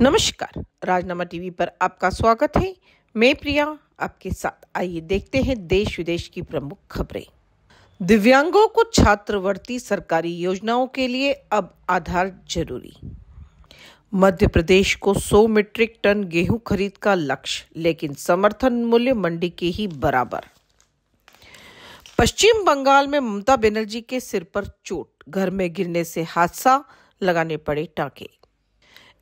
नमस्कार राजनामा टीवी पर आपका स्वागत है मैं प्रिया आपके साथ आइए देखते हैं देश विदेश की प्रमुख खबरें दिव्यांगों को छात्रवृत्ति सरकारी योजनाओं के लिए अब आधार जरूरी मध्य प्रदेश को 100 मीट्रिक टन गेहूं खरीद का लक्ष्य लेकिन समर्थन मूल्य मंडी के ही बराबर पश्चिम बंगाल में ममता बनर्जी के सिर पर चोट घर में गिरने से हादसा लगाने पड़े टाके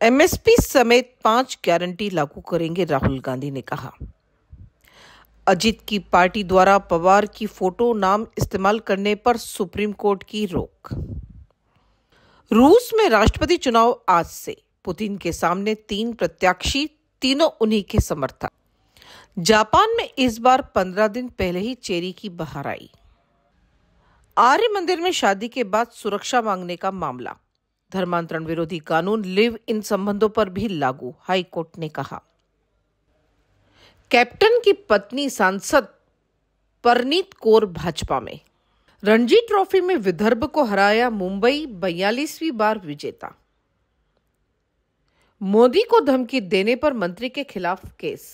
एमएसपी समेत पांच गारंटी लागू करेंगे राहुल गांधी ने कहा अजीत की पार्टी द्वारा पवार की फोटो नाम इस्तेमाल करने पर सुप्रीम कोर्ट की रोक रूस में राष्ट्रपति चुनाव आज से पुतिन के सामने तीन प्रत्याशी तीनों उन्हीं के समर्थक जापान में इस बार पंद्रह दिन पहले ही चेरी की बहार आई आर्य मंदिर में शादी के बाद सुरक्षा मांगने का मामला धर्मांतरण विरोधी कानून लिव इन संबंधों पर भी लागू हाई कोर्ट ने कहा कैप्टन की पत्नी सांसद परनीत कौर भाजपा में रणजी ट्रॉफी में विदर्भ को हराया मुंबई बयालीसवीं बार विजेता मोदी को धमकी देने पर मंत्री के खिलाफ केस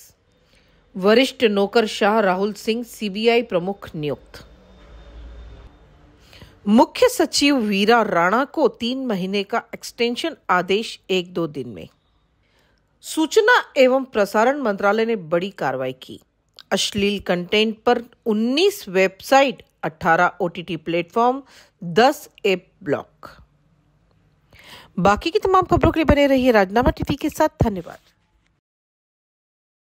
वरिष्ठ नौकरशाह राहुल सिंह सीबीआई प्रमुख नियुक्त मुख्य सचिव वीरा राणा को तीन महीने का एक्सटेंशन आदेश एक दो दिन में सूचना एवं प्रसारण मंत्रालय ने बड़ी कार्रवाई की अश्लील कंटेंट पर 19 website 18 OTT platform 10 app block बाकी की तमाम खबरों के लिए बने रहिए राजनामा टीवी के साथ धन्यवाद